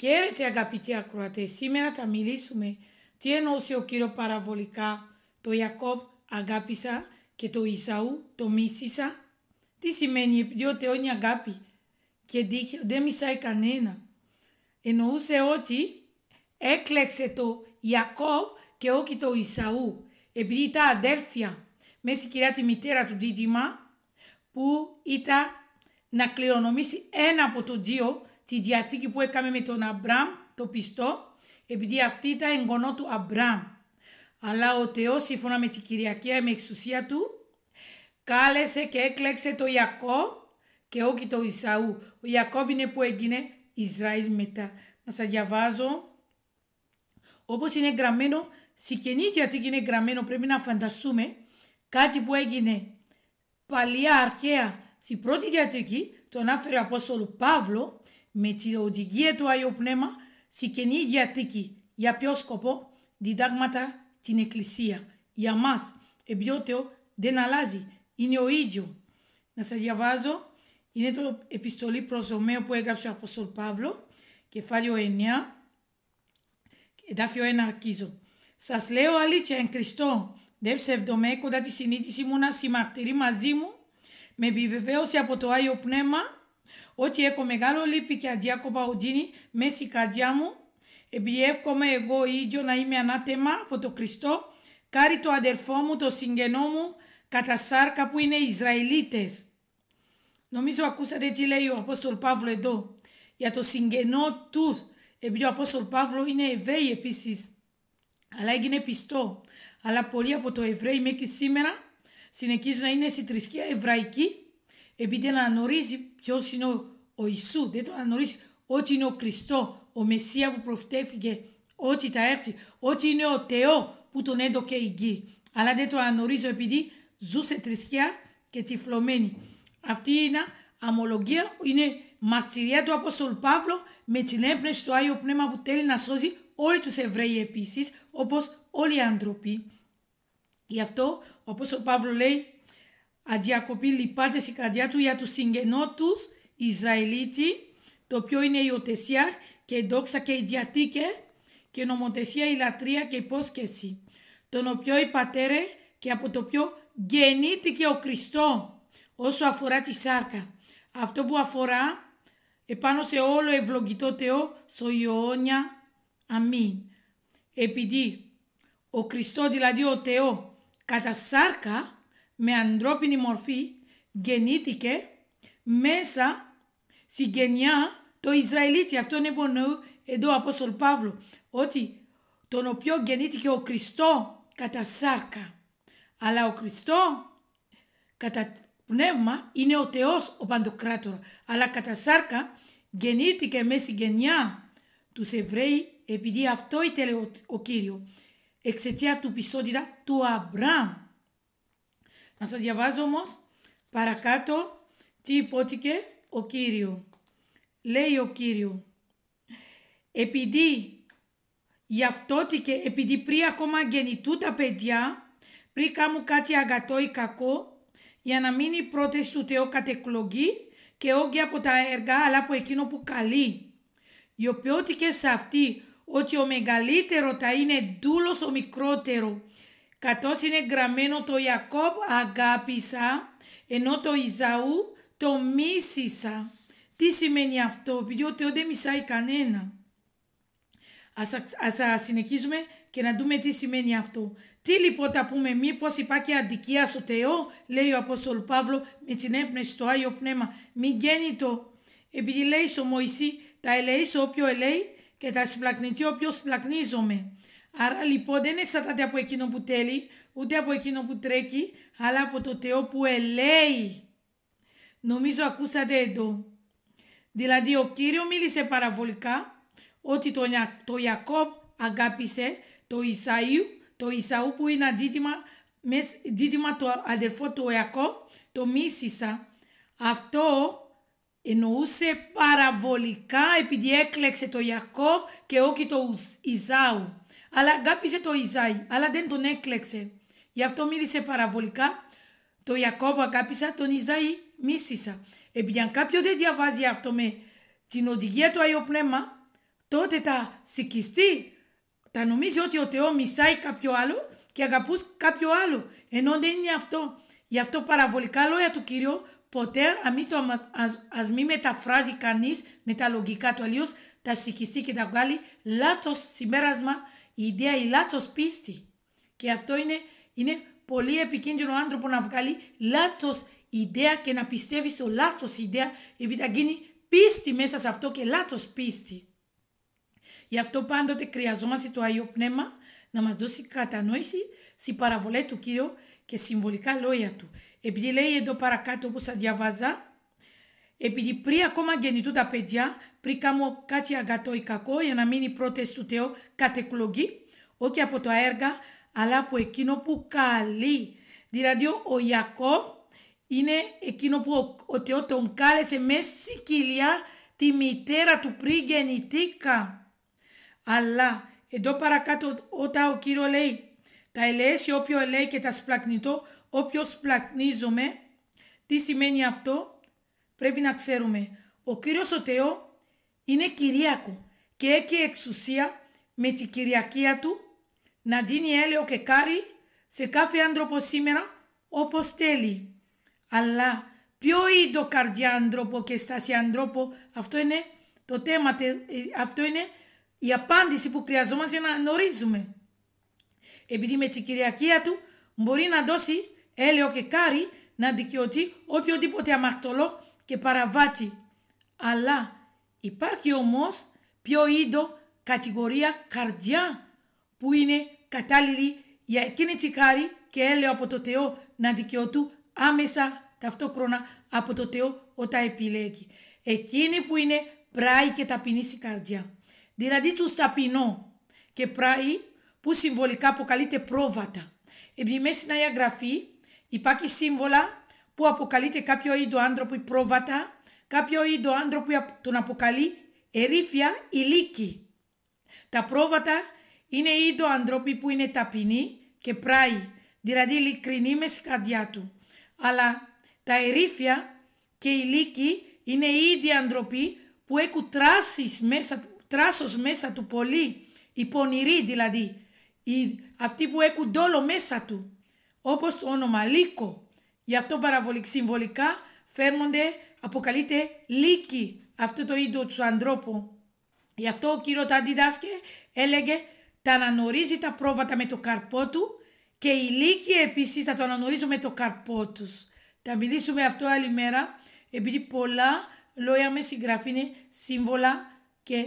Καίρετε αγαπητοί ακροατές, σήμερα θα μιλήσουμε τι εννοούσε ο κύριος παραβολικά το Ιακώβ αγάπησα και το Ισαού το μίσησα. Τι σημαίνει επειδή Θεός όνει αγάπη και δίκαιο δεν μισάει κανένα. Εννοούσε ότι έκλεξε το Ιακώβ και όχι το Ισαού επειδή ήταν αδέρφια μέσα κυρία τη μητέρα του δίδυμα που ήταν να κληρονομήσει ένα από το δύο τη διαθήκη που έκαμε με τον Αμπραμ, το πιστό, επειδή αυτή ήταν εγγονό του Αμπραμ. Αλλά ο Θεός, σύμφωνα με την Κυριακή με εξουσία του, κάλεσε και έκλεξε το Ιακώ και όχι το Ισαού. Ο Ιακώβ είναι που έγινε Ισραήλ μετά. Να σας διαβάζω. Όπως είναι γραμμένο, καινή διατήκη είναι γραμμένο, πρέπει να φανταστούμε κάτι που έγινε παλιά αρχαία στην πρώτη διατήκη τον άφερε ο Απόστολος Παύλος, με τη οδηγία του Άγιου Πνεύμα στη Καινή Διαθήκη. Για ποιο σκοπό διδάγματα την Εκκλησία. Για μας, εμπιότεο δεν αλλάζει, είναι ο ίδιο. Να σας διαβάζω, είναι το επιστολή προς Ρωμαίο που έγραψε ο Απόστολ Παύλο, κεφάλαιο 9, εδάφιο 1 αρχίζω. Σας λέω αλήθεια εν Χριστώ, δεν ψευδομέ κοντά τη συνείδηση μου να συμμαρτυρεί μαζί μου, με επιβεβαίωση από το Άγιο Πνεύμα ότι έχω μεγάλο λύπη και αδιακοπα παουτζίνη μέσα στη καρδιά μου, επειδή εύχομαι εγώ ίδιο να είμαι ανάτεμα από το Χριστό, κάρι το αδερφό μου, το συγγενό μου, κατά σάρκα που είναι Ισραηλίτες. Νομίζω ακούσατε τι λέει ο Απόστολ Παύλο εδώ, για το συγγενό τους, επειδή ο Απόστολ Παύλο είναι Εβραίοι επίσης, αλλά έγινε πιστό. Αλλά πολλοί από το Εβραίοι μέχρι σήμερα συνεχίζουν να είναι στη θρησκεία Εβραϊκή, επειδή αναγνωρίζει ποιος είναι ο, ο Ιησούς, δεν το αναγνωρίζει ότι είναι ο Χριστός, ο Μεσσίας που προφτέφηκε, ότι θα έρθει, ότι είναι ο Θεός που τον έδωκε η γη. Αλλά δεν το αναγνωρίζω επειδή ζούσε θρησκεία και τυφλωμένη. Αυτή είναι αμολογία, είναι μαρτυρία του Απόστολου Παύλου με την έμπνευση του Άγιο Πνεύμα που θέλει να σώσει όλοι τους Εβραίοι επίσης, όπως όλοι οι άνθρωποι. Γι' αυτό ο Απόστολος Παύλος λέει αδιακοπή λυπάται η καρδιά του για τους συγγενό του Ισραηλίτη, το οποίο είναι η οτεσία και η δόξα και η διατήκε και νομοθεσία, η λατρεία και η υπόσχεση, τον οποίο η πατέρε και από το οποίο γεννήθηκε ο Χριστό όσο αφορά τη σάρκα. Αυτό που αφορά επάνω σε όλο ευλογητό Θεό, στο Ιωόνια. Αμήν. Επειδή ο Χριστός δηλαδή ο Θεό κατά σάρκα, με ανθρώπινη μορφή γεννήθηκε μέσα στη γενιά το Ισραηλίτη. Αυτό είναι που εδώ ο Απόστολ Παύλο, ότι τον οποίο γεννήθηκε ο Χριστό κατά σάρκα. Αλλά ο Χριστό κατά πνεύμα είναι ο Θεός ο Παντοκράτορα. Αλλά κατά σάρκα γεννήθηκε μέσα στη γενιά τους Εβραίοι επειδή αυτό ήθελε ο, Κύριος εξαιτία του πιστότητα του Αβραάμ. Να σας διαβάζω όμως παρακάτω τι υπόθηκε ο Κύριο. Λέει ο Κύριο. Επειδή γι' αυτό και επειδή πριν ακόμα γεννητού τα παιδιά, πριν κάμουν κάτι αγατό ή κακό, για να μείνει πρώτες του Θεό κατεκλογή και όχι από τα έργα αλλά από εκείνο που καλεί. Ιωποιώθηκε σε αυτή ότι ο μεγαλύτερο θα είναι δούλος ο μικρότερο Κατός είναι γραμμένο το Ιακώβ αγάπησα, ενώ το Ιζαού το μίσησα. Τι σημαίνει αυτό, επειδή ο δεν μισάει κανένα. Ας, ας, ας συνεχίσουμε και να δούμε τι σημαίνει αυτό. Τι λοιπόν θα πούμε, μήπω υπάρχει αδικία στο Θεό, λέει ο Απόστολ Παύλος με την έμπνευση στο Άγιο Πνεύμα. Μην το. επειδή λέει στο Μωυσή, τα ελεήσω όποιο ελέη και τα σπλακνηθεί όποιο σπλακνίζομαι. Άρα λοιπόν δεν εξαρτάται από εκείνο που θέλει ούτε από εκείνο που τρέχει, αλλά από το Θεό που ελέει. Νομίζω ακούσατε εδώ. Δηλαδή ο Κύριος μίλησε παραβολικά ότι το, το Ιακώβ αγάπησε το Ισαΐου, το Ισαού που είναι αντίτιμα, αντίτιμα το αδερφό του Ιακώβ, το μίσησα. Αυτό εννοούσε παραβολικά επειδή έκλεξε το Ιακώβ και όχι το Ισάου. Αλλά αγάπησε το Ιζάι, αλλά δεν τον έκλεξε. Γι' αυτό μίλησε παραβολικά. Το Ιακώβ αγάπησα, τον Ιζάι μίσησα. Επειδή αν κάποιος δεν διαβάζει αυτό με την οδηγία του Αγίου Πνεύμα, τότε τα σηκιστεί, τα νομίζει ότι ο Θεός μισάει κάποιο άλλο και αγαπούς κάποιο άλλο. Ενώ δεν είναι αυτό. Γι' αυτό παραβολικά λόγια του Κυρίου ποτέ α μην μεταφράζει κανείς με τα λογικά του αλλιώς τα σηκιστεί και τα βγάλει λάθος συμπέρασμα η ιδέα λάθος πίστη. Και αυτό είναι, είναι πολύ επικίνδυνο άνθρωπο να βγάλει λάθος ιδέα και να πιστεύει σε λάθος ιδέα επειδή θα γίνει πίστη μέσα σε αυτό και λάθος πίστη. Γι' αυτό πάντοτε χρειαζόμαστε το Άγιο Πνεύμα να μας δώσει κατανόηση στην παραβολή του Κύριου και συμβολικά λόγια του. Επειδή λέει εδώ παρακάτω όπως θα διαβάζα, επειδή πριν ακόμα γεννητού τα παιδιά, πριν κάνω κάτι αγατό ή κακό για να μείνει πρώτε του Θεού κατ' εκλογή, όχι από τα έργα, αλλά από εκείνο που καλεί. Δηλαδή ο Ιακώβ είναι εκείνο που ο Θεός τον κάλεσε μέσα στη τη μητέρα του πριν γεννητήκα. Αλλά εδώ παρακάτω όταν ο Κύριος λέει τα ελέσει όποιο λέει και τα σπλακνητό, όποιος σπλακνίζομαι, τι σημαίνει αυτό, πρέπει να ξέρουμε, ο Κύριος ο είναι Κυρίακο και έχει εξουσία με την Κυριακία Του να δίνει έλεο και κάρι σε κάθε άνθρωπο σήμερα όπως θέλει. Αλλά ποιο είδο καρδιά άνθρωπο και στάση ανθρώπο, αυτό είναι το θέμα, ε, αυτό είναι η απάντηση που χρειαζόμαστε να γνωρίζουμε. Επειδή με την Κυριακία Του μπορεί να δώσει έλεο και κάρι να δικαιωθεί οποιοδήποτε αμαρτωλό και παραβάτη. Αλλά υπάρχει όμως πιο είδο κατηγορία καρδιά που είναι κατάλληλη για εκείνη τη χάρη και έλεγε από το Θεό να δικαιωτού άμεσα ταυτόχρονα από το Θεό όταν επιλέγει. Εκείνη που είναι πράι και ταπεινής στην καρδιά. Δηλαδή τους ταπεινό και πράι που συμβολικά αποκαλείται πρόβατα. Επειδή μέσα στην Αγία Γραφή υπάρχει σύμβολα που αποκαλείται κάποιο είδο άνθρωποι πρόβατα, κάποιο είδο άνθρωποι τον αποκαλεί ερήφια ηλίκη. Τα πρόβατα είναι είδο άνθρωποι που είναι ταπεινοί και πράοι, δηλαδή ειλικρινοί μες στην καρδιά του. Αλλά τα ερήφια και ηλίκη είναι οι ίδιοι άνθρωποι που έχουν τράσεις μέσα, τράσος μέσα του πολύ, οι πονηροί δηλαδή, οι, αυτοί που έχουν τόλο μέσα του, όπως το όνομα Λύκο, Γι' αυτό παραβολικ, συμβολικά φέρνονται, αποκαλείται λύκη αυτό το είδο τους ανθρώπου. Γι' αυτό ο κύριος Ταντιδάσκε έλεγε τα αναγνωρίζει τα πρόβατα με το καρπό του και η λύκοι επίσης θα το αναγνωρίζουν με το καρπό τους. Θα μιλήσουμε αυτό άλλη μέρα επειδή πολλά λόγια με συγγραφή είναι σύμβολα και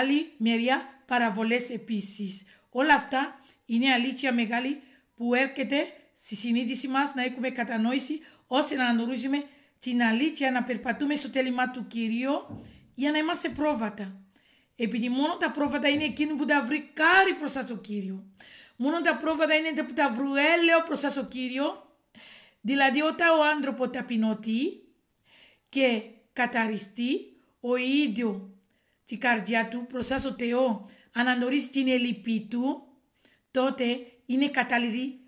άλλη μεριά παραβολές επίσης. Όλα αυτά είναι αλήθεια μεγάλη που έρχεται στη συνείδηση μας να έχουμε κατανόηση ώστε να αναγνωρίζουμε την αλήθεια να περπατούμε στο τέλημα του Κυρίου για να είμαστε πρόβατα. Επειδή μόνο τα πρόβατα είναι εκείνοι που τα κάρι προς το Κύριο. Μόνο τα πρόβατα είναι που τα βρουέλαιο προς το Κύριο. Δηλαδή όταν ο άνθρωπος ταπεινωτεί και καταριστεί ο ίδιο την καρδιά του προς το Θεό αναγνωρίζει την ελληπή του τότε είναι κατάλληλη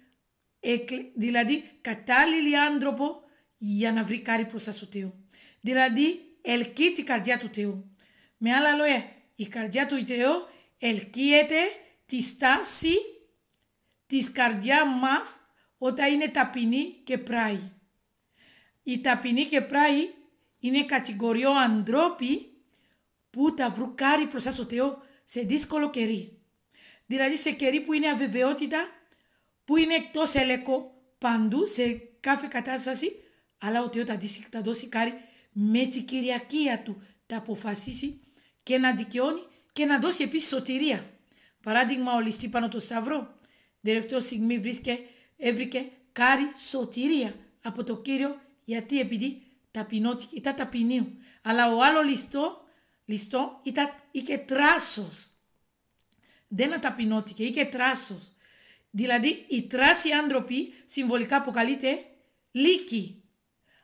δηλαδή κατάλληλοι άνθρωπο για να βρει κάτι προς του Θεού. Δηλαδή ελκύει την καρδιά του Θεού. Με άλλα λόγια, η καρδιά του Θεού ελκύεται τη στάση της καρδιά μας όταν είναι ταπεινή και πράι. Η ταπεινή και πράι είναι κατηγοριό ανθρώπι που τα βρουν κάρι προς το Θεό σε δύσκολο κερί. Δηλαδή σε κερί που είναι αβεβαιότητα που είναι εκτός ελεκό παντού σε κάθε κατάσταση, αλλά ο Θεός θα δώσει κάρη με την κυριαρχία του, θα αποφασίσει και να δικαιώνει και να δώσει επίσης σωτηρία. Παράδειγμα, ο Ληστή πάνω το Σταυρό, τελευταία στιγμή βρίσκε, έβρικε κάρι σωτηρία από το Κύριο, γιατί επειδή ταπεινώθηκε, ήταν ταπεινίου. Αλλά ο άλλο ληστό, ήταν, είχε τράσος. Δεν ταπεινώθηκε, είχε τράσος. Δηλαδή, οι τράσοι άνθρωποι συμβολικά αποκαλείται λύκοι.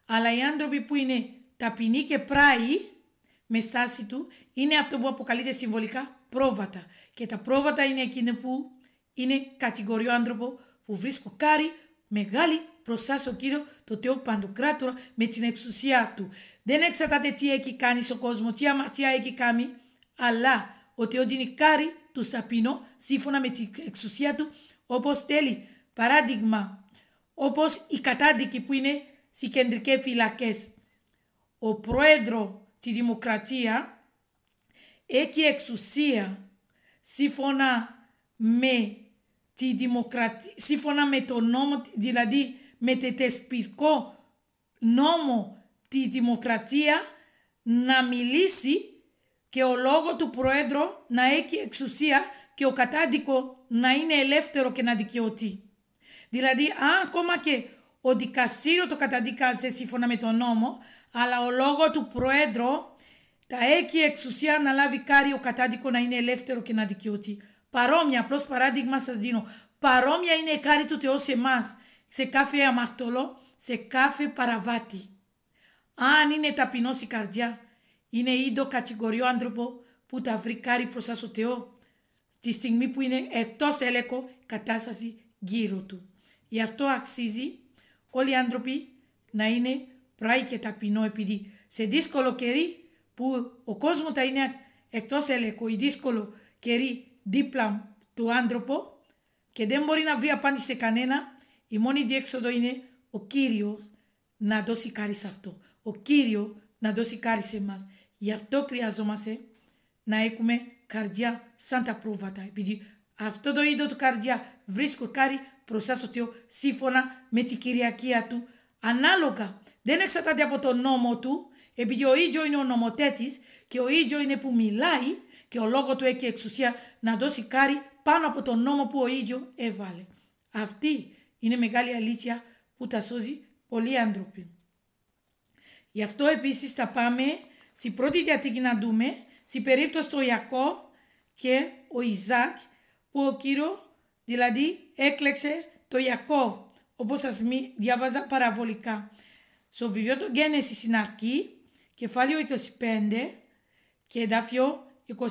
Αλλά οι άνθρωποι που είναι ταπεινοί και πράοι, με στάση του, είναι αυτό που αποκαλείται συμβολικά πρόβατα. Και τα πρόβατα είναι εκείνοι που είναι κατηγοριό άνθρωπο που βρίσκω κάρι μεγάλη μπροστά ο Κύριο, το Θεό Παντοκράτορα, με την εξουσία του. Δεν εξαρτάται τι έχει κάνει στον κόσμο, τι αμαρτία έχει κάνει, αλλά ο Θεό δίνει κάρι του ταπεινό σύμφωνα με την εξουσία του όπως θέλει. Παράδειγμα, όπως οι κατάδικοι που είναι στι κεντρικέ φυλακές. Ο πρόεδρος της Δημοκρατία έχει εξουσία σύμφωνα με, τη δημοκρατία, σύμφωνα με το νόμο, δηλαδή με το τεσπικό νόμο της δημοκρατία να μιλήσει και ο λόγο του Προέδρου να έχει εξουσία και ο κατάδικο να είναι ελεύθερο και να δικαιωθεί. Δηλαδή, αν ακόμα και ο δικαστήριο το καταδίκασε σύμφωνα με τον νόμο, αλλά ο λόγο του Προέδρου τα έχει εξουσία να λάβει ο κατάδικο να είναι ελεύθερο και να δικαιωθεί. Παρόμοια, απλώς παράδειγμα σας δίνω. Παρόμοια είναι η κάρη του Θεού σε εμάς, σε κάθε αμαρτωλό, σε κάθε παραβάτη. Αν είναι ταπεινός η καρδιά, είναι είδο κατηγοριό άνθρωπο που τα βρει κάρι προς ο Θεό τη στιγμή που είναι εκτός έλεγχο κατάσταση γύρω του. Γι' αυτό αξίζει όλοι οι άνθρωποι να είναι πράγοι και ταπεινό επειδή σε δύσκολο καιρή που ο κόσμος θα είναι εκτός έλεγχο ή δύσκολο καιρή δίπλα του άνθρωπο και δεν μπορεί να βρει απάντηση σε κανένα, η μόνη διέξοδο είναι ο Κύριος να δώσει κάτι σε αυτό. Ο Κύριος να δώσει κάτι σε εμάς. Γι' αυτό χρειαζόμαστε να έχουμε καρδιά σαν τα πρόβατα. Επειδή αυτό το είδο του καρδιά βρίσκω κάρι ο Θεό σύμφωνα με την Κυριακία του. Ανάλογα δεν εξαρτάται από τον νόμο του, επειδή ο ίδιο είναι ο νομοθέτης και ο ίδιο είναι που μιλάει και ο λόγο του έχει εξουσία να δώσει κάρι πάνω από τον νόμο που ο ίδιο έβαλε. Αυτή είναι μεγάλη αλήθεια που τα σώζει πολλοί άνθρωποι. Γι' αυτό επίσης θα πάμε στην πρώτη διατήκη να δούμε στην περίπτωση του Ιακώβ και ο Ιζάκ που ο Κύριο δηλαδή έκλεξε το Ιακώβ όπως σας διάβαζα παραβολικά. Στο βιβλίο του Γένεσης στην αρχή, κεφάλαιο 25 και εδάφιο 23,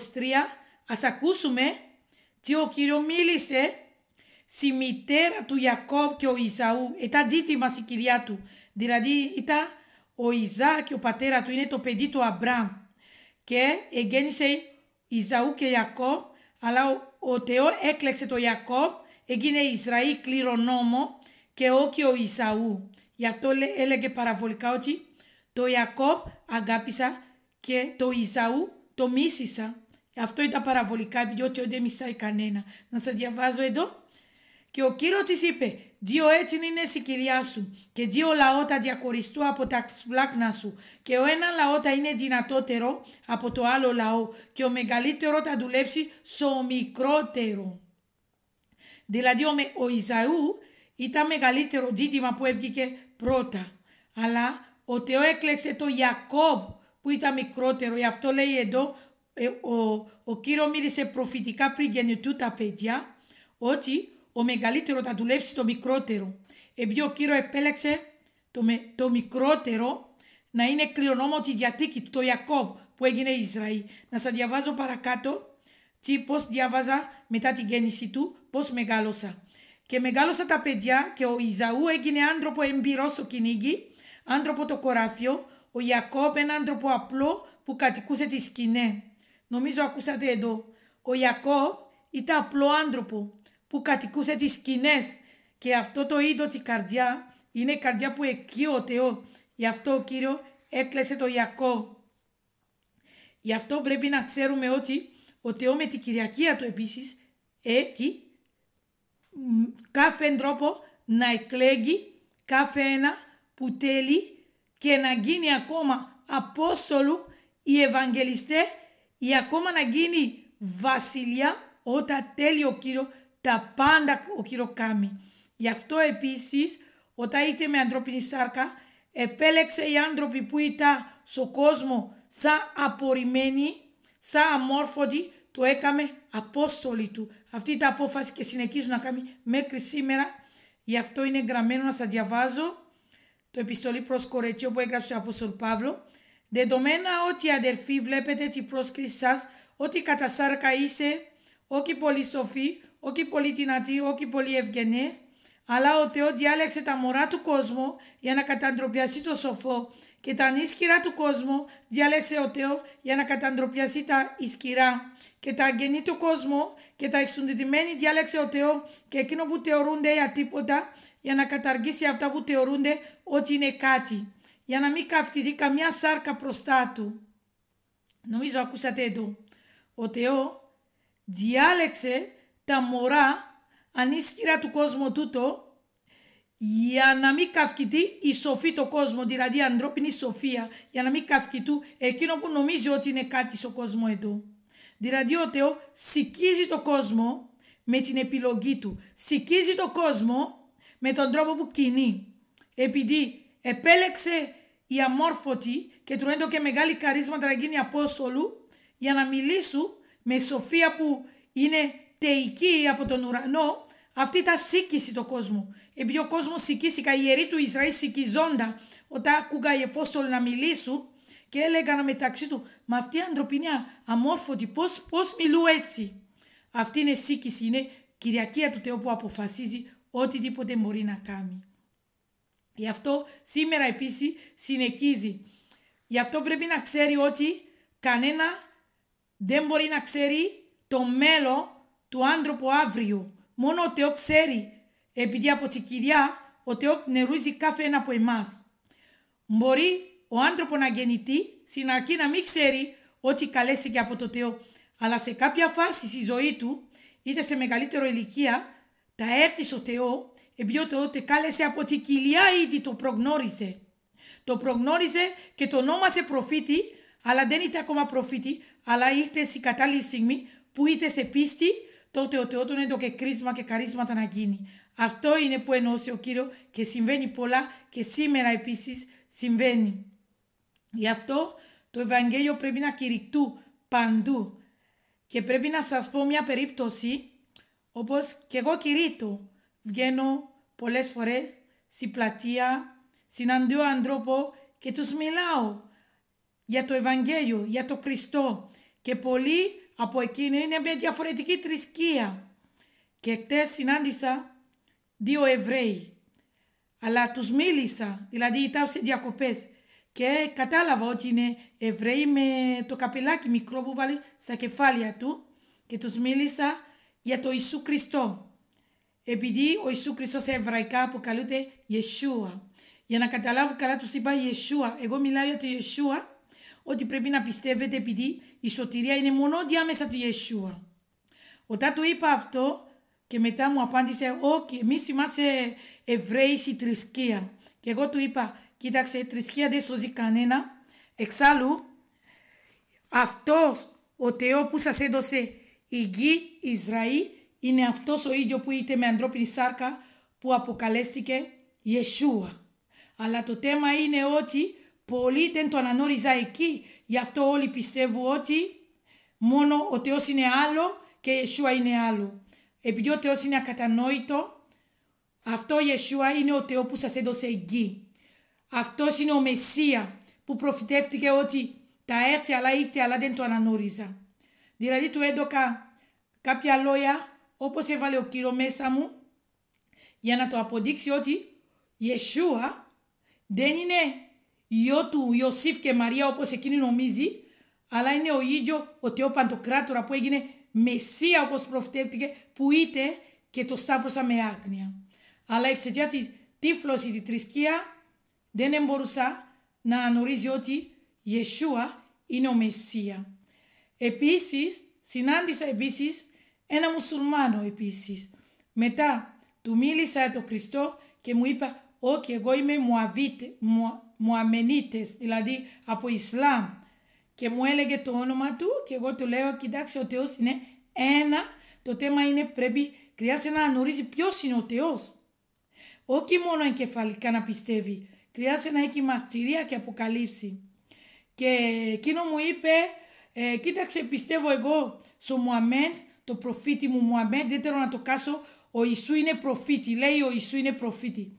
ας ακούσουμε τι ο Κύριο μίλησε στη μητέρα του Ιακώβ και ο Ισαού. Ήταν δίτημα η κυρία του, δηλαδή ήταν ο Ιζάκ και ο πατέρα του, είναι το παιδί του Αμπραμ και εγέννησε Ισαού και Ιακώβ, αλλά ο Θεός έκλεξε το Ιακώβ, έγινε Ισραήλ κληρονόμο και όχι ο Ισαού. Γι' αυτό έλεγε παραβολικά ότι το Ιακώβ αγάπησα και το Ισαού το μίσησα. Αυτό ήταν παραβολικά, διότι δεν μισάει κανένα. Να σας διαβάζω εδώ και ο κύριο τη είπε: Δύο έτσι είναι κυρία σου, και δύο λαό τα διακοριστού από τα σπλάκνα σου. Και ο ένα λαό τα είναι δυνατότερο από το άλλο λαό, και ο μεγαλύτερο θα δουλέψει στο μικρότερο. Δηλαδή, ο Ισαού ήταν μεγαλύτερο ζήτημα που έβγηκε πρώτα. Αλλά ο Θεό έκλεξε το Ιακώβ που ήταν μικρότερο. Γι' αυτό λέει εδώ, ε, ο, ο κύριο μίλησε προφητικά πριν γεννητού τα παιδιά, ότι ο μεγαλύτερο θα δουλέψει το μικρότερο. Επειδή ο κύριο επέλεξε το, με, το μικρότερο να είναι κληρονόμο διατίκη του, το Ιακώβ που έγινε Ισραήλ. Να σας διαβάζω παρακάτω τι πώς διαβάζα μετά την γέννηση του, πώς μεγάλωσα. Και μεγάλωσα τα παιδιά και ο Ιζαού έγινε άνθρωπο εμπειρός στο κυνήγι, άνθρωπο το κοράφιο, ο Ιακώβ ένα άνθρωπο απλό που κατοικούσε τη σκηνή. Νομίζω ακούσατε εδώ. Ο Ιακώβ ήταν απλό άνθρωπο που κατοικούσε τις σκηνές. και αυτό το είδο της καρδιά είναι η καρδιά που εκεί ο Θεός. Γι' αυτό ο Κύριος έκλεσε το Ιακώ. Γι' αυτό πρέπει να ξέρουμε ότι ο Θεός με την Κυριακία του επίσης έχει κάθε τρόπο να εκλέγει κάθε ένα που θέλει και να γίνει ακόμα Απόστολου ή Ευαγγελιστέ... ή ακόμα να γίνει βασιλιά όταν τέλει ο Κύριος τα πάντα ο κύριο Γι' αυτό επίσης, όταν είτε με ανθρώπινη σάρκα επέλεξε οι άνθρωποι που ήταν στον κόσμο σαν απορριμμένοι, σαν αμόρφωτοι, το έκαμε απόστολοι του. Αυτή ήταν απόφαση και συνεχίζουν να κάνει μέχρι σήμερα. Γι' αυτό είναι γραμμένο να σας διαβάζω το επιστολή προς Κορέτσιο που έγραψε ο Απόστολ Παύλο. Δεδομένα ότι αδερφοί βλέπετε την πρόσκληση σας, ότι κατά σάρκα είσαι όχι πολύ σοφοί, όχι πολύ δυνατοί, όχι πολύ ευγενεί, αλλά ο Θεός διάλεξε τα μωρά του κόσμου για να καταντροπιάσει το σοφό και τα ανίσχυρα του κόσμου διάλεξε ο Θεός για να καταντροπιάσει τα ισχυρά και τα αγγενή του κόσμου και τα εξουντιδημένη διάλεξε ο Θεός και εκείνο που θεωρούνται για τίποτα για να καταργήσει αυτά που θεωρούνται ότι είναι κάτι για να μην καυτηθεί καμιά σάρκα μπροστά του. Νομίζω ακούσατε εδώ. Ο Θεός διάλεξε τα μωρά ανίσχυρα του κόσμου τούτο για να μην καυκητεί η σοφή το κόσμο, δηλαδή η ανθρώπινη σοφία, για να μην καυκητού εκείνο που νομίζει ότι είναι κάτι στο κόσμο εδώ. Δηλαδή ο Θεός σηκίζει το κόσμο με την επιλογή του. Σηκίζει το κόσμο με τον τρόπο που κινεί. Επειδή επέλεξε η αμόρφωτη και του έντο και μεγάλη καρίσματα να γίνει Απόστολου για να μιλήσουν με σοφία που είναι τεϊκή από τον ουρανό, αυτή τα σήκησε το κόσμο. Επειδή ο κόσμος σήκησε, οι ιεροί του Ισραήλ σήκηζόντα όταν άκουγα οι Απόστολοι να μιλήσουν και έλεγαν μεταξύ του, Μα αυτή η ανθρωπινιά, αμόρφωτη, πώς πώς μιλούν έτσι. Αυτή είναι σήκηση, είναι Κυριακία του Θεού που αποφασίζει οτιδήποτε μπορεί να κάνει. Γι' αυτό σήμερα επίσης συνεχίζει. Γι' αυτό πρέπει να ξέρει ότι κανένα δεν μπορεί να ξέρει το μέλλον του άνθρωπου αύριο. Μόνο ο Θεός ξέρει, επειδή από την Κυριά ο Θεός νερούζει κάθε ένα από εμάς. Μπορεί ο άνθρωπος να γεννηθεί, στην αρχή να μην ξέρει ότι καλέστηκε από το Θεό. Αλλά σε κάποια φάση στη ζωή του, είτε σε μεγαλύτερο ηλικία, τα έρθει ο Θεό, επειδή ο Θεός κάλεσε από τη κοιλιά ήδη το προγνώρισε. Το προγνώρισε και το ονόμασε προφήτη αλλά δεν είτε ακόμα προφήτη, αλλά ήρθε σε κατάλληλη στιγμή που είτε σε πίστη, τότε ο Θεότον και κρίσμα και καρίσματα να γίνει. Αυτό είναι που ενώσε ο Κύριο και συμβαίνει πολλά και σήμερα επίσης συμβαίνει. Γι' αυτό το Ευαγγέλιο πρέπει να κηρυκτού παντού. Και πρέπει να σας πω μια περίπτωση, όπως και εγώ κηρύττω. Βγαίνω πολλές φορές στην πλατεία, συναντώ ανθρώπο και τους μιλάω για το Ευαγγέλιο, για το Χριστό και πολλοί από εκείνοι είναι μια διαφορετική θρησκεία. Και χτες συνάντησα δύο Εβραίοι, αλλά τους μίλησα, δηλαδή ήταν σε διακοπές και κατάλαβα ότι είναι Εβραίοι με το καπελάκι μικρό που βάλει στα κεφάλια του και τους μίλησα για το Ιησού Χριστό. Επειδή ο Ιησού Χριστός σε εβραϊκά αποκαλούνται Ιεσούα. Για να καταλάβω καλά τους είπα Ιεσούα. Εγώ μιλάω για το Ιεσούα ότι πρέπει να πιστεύετε επειδή η σωτηρία είναι μόνο διάμεσα του Ιεσούα. Όταν του είπα αυτό και μετά μου απάντησε όχι εμείς είμαστε Εβραίοι στη θρησκεία». Και εγώ του είπα «Κοίταξε, η θρησκεία δεν σώζει κανένα. Εξάλλου, αυτός ο Θεός που σας έδωσε η γη Ισραήλ είναι αυτός ο ίδιος που είτε με ανθρώπινη σάρκα που αποκαλέστηκε Ιεσούα. Αλλά το θέμα είναι ότι Πολλοί δεν το αναγνώριζαν εκεί. Γι' αυτό όλοι πιστεύουν ότι μόνο ο Θεός είναι άλλο και η Ιεσούα είναι άλλο. Επειδή ο Θεός είναι ακατανόητο, αυτό η Ιεσούα είναι ο Θεός που σας έδωσε εκεί... Αυτό Αυτός είναι ο Μεσσία που προφητεύτηκε ότι τα έρθει αλλά ήρθε αλλά δεν το αναγνώριζα. Δηλαδή του έδωκα κάποια λόγια όπως έβαλε ο Κύριο μέσα μου για να το αποδείξει ότι η Ιεσούα δεν είναι γιο του Ιωσήφ και Μαρία όπως εκείνη νομίζει, αλλά είναι ο ίδιο ο Θεό Παντοκράτορα που έγινε Μεσσία όπως προφτεύτηκε, που είτε και το σταύρωσα με άγνοια. Αλλά εξαιτία τη τύφλωση, τη θρησκεία, δεν μπορούσα να αναγνωρίζει ότι Ιεσούα είναι ο Μεσσία. Επίσης, συνάντησα επίσης ένα μουσουλμάνο επίσης. Μετά του μίλησα το Χριστό και μου είπα «Όχι, εγώ είμαι Μουαβίτη, Μουαμενίτες, δηλαδή από Ισλάμ. Και μου έλεγε το όνομα του και εγώ του λέω κοιτάξτε ο Θεός είναι ένα. Το θέμα είναι πρέπει χρειάζεται να γνωρίζει ποιος είναι ο Θεός. Όχι μόνο εγκεφαλικά να πιστεύει. Χρειάζεται να έχει μαρτυρία και αποκαλύψει. Και εκείνο μου είπε, ε, κοίταξε πιστεύω εγώ στο Μουαμέν, το προφήτη μου Μουαμέν, δεν θέλω να το κάσω, ο Ιησού είναι προφήτη, λέει ο Ιησού είναι προφήτη.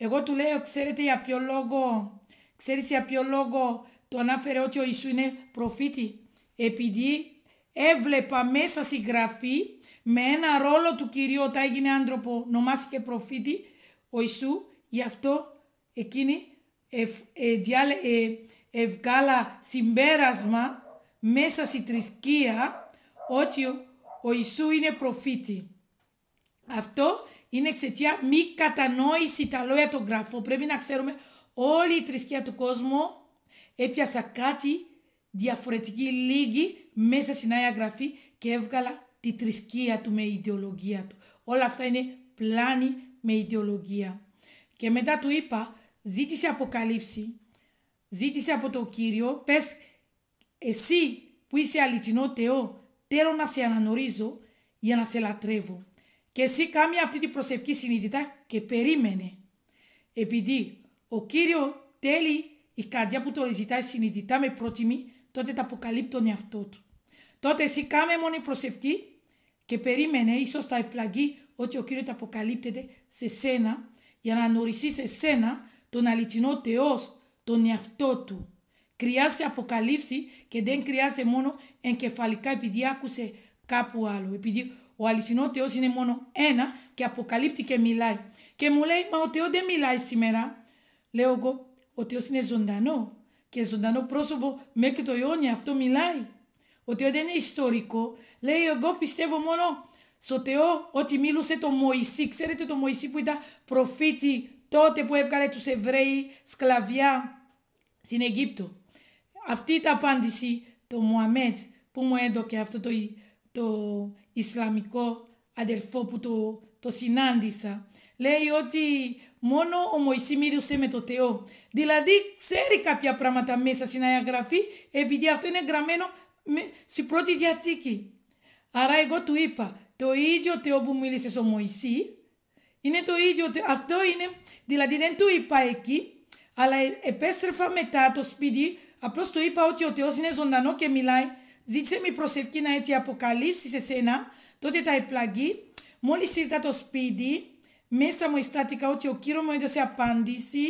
Εγώ του λέω, ξέρετε για ποιο λόγο, ξέρεις για ποιο λόγο το ανάφερε ότι ο Ιησού είναι προφήτη. Επειδή έβλεπα μέσα στη γραφή με ένα ρόλο του Κυρίου όταν έγινε άνθρωπο, ονομάστηκε προφήτη, ο Ιησού, γι' αυτό εκείνη ευ, ευ, ευ, ε, ε συμπέρασμα μέσα στη θρησκεία ότι ο Ιησού είναι προφήτη. Αυτό είναι εξαιτία μη κατανόηση τα λόγια των γραφών. Πρέπει να ξέρουμε όλη η θρησκεία του κόσμου έπιασα κάτι διαφορετική λίγη μέσα στην Άγια Γραφή και έβγαλα τη θρησκεία του με ιδεολογία του. Όλα αυτά είναι πλάνη με ιδεολογία. Και μετά του είπα, ζήτησε αποκαλύψη, ζήτησε από το Κύριο, πες εσύ που είσαι αληθινό Θεό, θέλω να σε αναγνωρίζω για να σε λατρεύω. Και εσύ κάμια αυτή την προσευχή συνειδητά και περίμενε. Επειδή ο Κύριο τέλει η καρδιά που το ζητάει συνειδητά με προτιμή, τότε τα αποκαλύπτει τον εαυτό του. Τότε εσύ κάμε μόνη προσευχή και περίμενε, ίσως θα επλαγεί ότι ο Κύριος τα αποκαλύπτεται σε σένα για να γνωρίσει σε σένα τον αληθινό Θεός, τον εαυτό του. Χρειάζεται αποκαλύψη και δεν χρειάζεται μόνο εγκεφαλικά επειδή άκουσε κάπου άλλο. Επειδή ο αληθινό Θεό είναι μόνο ένα και αποκαλύπτει και μιλάει. Και μου λέει, Μα ο Θεός δεν μιλάει σήμερα. Λέω εγώ, Ο Θεός είναι ζωντανό. Και ζωντανό πρόσωπο μέχρι το αιώνιο αυτό μιλάει. Ο Θεός δεν είναι ιστορικό. Λέει, Εγώ πιστεύω μόνο στο Θεό ότι μίλουσε το Μωυσή. Ξέρετε το Μωυσή που ήταν προφήτη τότε που έβγαλε τους Εβραίοι σκλαβιά στην Αιγύπτο. Αυτή ήταν απάντηση το Μωαμέτ που μου έδωκε αυτό το το Ισλαμικό αδερφό που το, το συνάντησα. Λέει ότι μόνο ο Μωυσή μίλησε με το Θεό. Δηλαδή ξέρει κάποια πράγματα μέσα στην Αγία επειδή αυτό είναι γραμμένο στην πρώτη διαθήκη. Άρα εγώ του είπα το ίδιο Θεό που μίλησες στο Μωυσή είναι το ίδιο Θεό. Αυτό είναι, δηλαδή δεν του είπα εκεί αλλά επέστρεφα μετά το σπίτι απλώς του είπα ότι ο Θεός είναι ζωντανό και μιλάει Ζήτησε μη προσευχή να έτσι αποκαλύψεις σε σένα. Τότε τα επλαγεί. Μόλις ήρθα το σπίτι, μέσα μου εστάτηκα ότι ο κύριος μου έδωσε απάντηση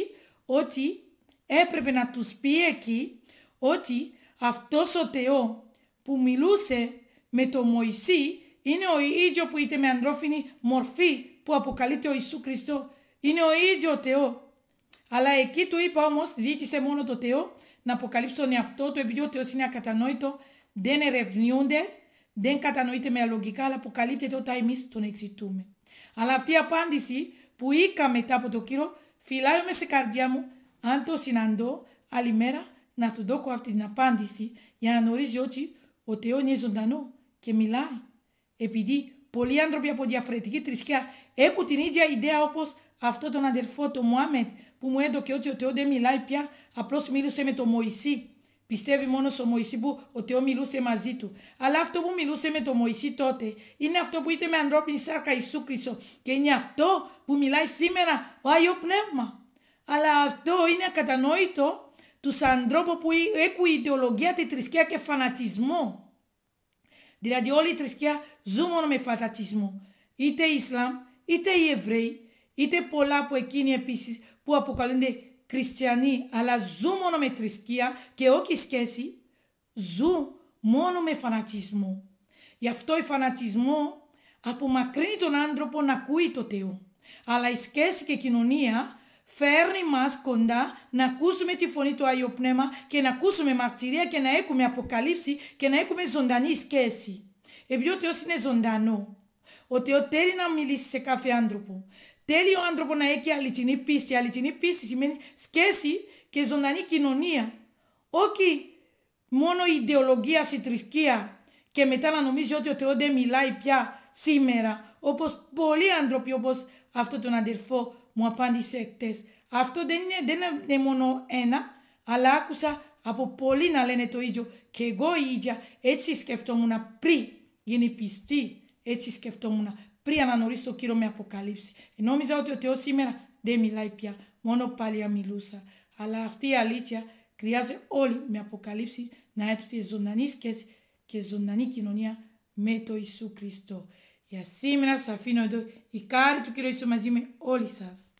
ότι έπρεπε να τους πει εκεί ότι αυτός ο Θεός που μιλούσε με τον Μωυσή είναι ο ίδιο που είτε με αντρόφινη μορφή που αποκαλείται ο Ιησού Χριστό. Είναι ο ίδιο Θεός. Αλλά εκεί του είπα όμως, ζήτησε μόνο το Θεό να αποκαλύψει τον εαυτό του, επειδή ο Θεός είναι ακατανόητο δεν ερευνούνται, δεν κατανοείται με λογικά, αλλά αποκαλύπτεται όταν εμείς τον εξητούμε. Αλλά αυτή η απάντηση που είχα μετά από το κύριο, φυλάει με σε καρδιά μου, αν το συναντώ άλλη μέρα, να του δώσω αυτή την απάντηση για να γνωρίζει ότι ο Θεός είναι ζωντανό και μιλάει. Επειδή πολλοί άνθρωποι από διαφορετική θρησκεία έχουν την ίδια ιδέα όπως αυτό τον αδερφό τον Μωάμετ που μου έδωκε ότι ο Θεός δεν μιλάει πια, απλώς μίλησε με τον Μωυσή. Πιστεύει μόνος ο Μωυσή που ο Θεό μιλούσε μαζί του. Αλλά αυτό που μιλούσε με τον Μωυσή τότε είναι αυτό που είτε με ανθρώπινη σάρκα Ιησού Χρυσό Και είναι αυτό που μιλάει σήμερα ο Άγιο Πνεύμα. Αλλά αυτό είναι ακατανόητο τους ανθρώπους που έχουν ιδεολογία, τη θρησκεία και φανατισμό. Δηλαδή όλη η θρησκεία ζουν μόνο με φανατισμό. Είτε Ισλάμ, είτε οι Εβραίοι, είτε πολλά από εκείνοι επίσης που αποκαλούνται χριστιανοί, αλλά ζουν μόνο με θρησκεία και όχι σχέση, ζουν μόνο με φανατισμό. Γι' αυτό ο φανατισμό απομακρύνει τον άνθρωπο να ακούει το Θεό. Αλλά η σχέση και η κοινωνία φέρνει μας κοντά να ακούσουμε τη φωνή του Άγιου Πνεύμα και να ακούσουμε μαρτυρία και να έχουμε αποκαλύψει και να έχουμε ζωντανή σχέση. Επειδή ο Θεός είναι ζωντανό. Ο Θεός θέλει να μιλήσει σε κάθε άνθρωπο τέλειο άνθρωπο να έχει αληθινή πίστη. Αληθινή πίστη σημαίνει σχέση και ζωντανή κοινωνία. Όχι μόνο η ιδεολογία στη θρησκεία και μετά να νομίζει ότι ο Θεός δεν μιλάει πια σήμερα. Όπως πολλοί άνθρωποι όπως αυτό τον αδερφό μου απάντησε χτες. Αυτό δεν είναι, δεν είναι μόνο ένα, αλλά άκουσα από πολλοί να λένε το ίδιο. Και εγώ η ίδια έτσι σκεφτόμουν πριν γίνει πιστή. Έτσι σκεφτόμουν πριν αναγνωρίσει το κύριο με αποκαλύψει. Ε, νόμιζα ότι ο Θεός σήμερα δεν μιλάει πια, μόνο πάλι μιλούσα. Αλλά αυτή η αλήθεια χρειάζεται όλοι με αποκαλύψει να έρθουν τη ζωντανή σχέση και ζωντανή κοινωνία με το Ιησού Χριστό. Για σήμερα σας αφήνω εδώ η κάρη του Κύριου Ιησού μαζί με όλοι σας.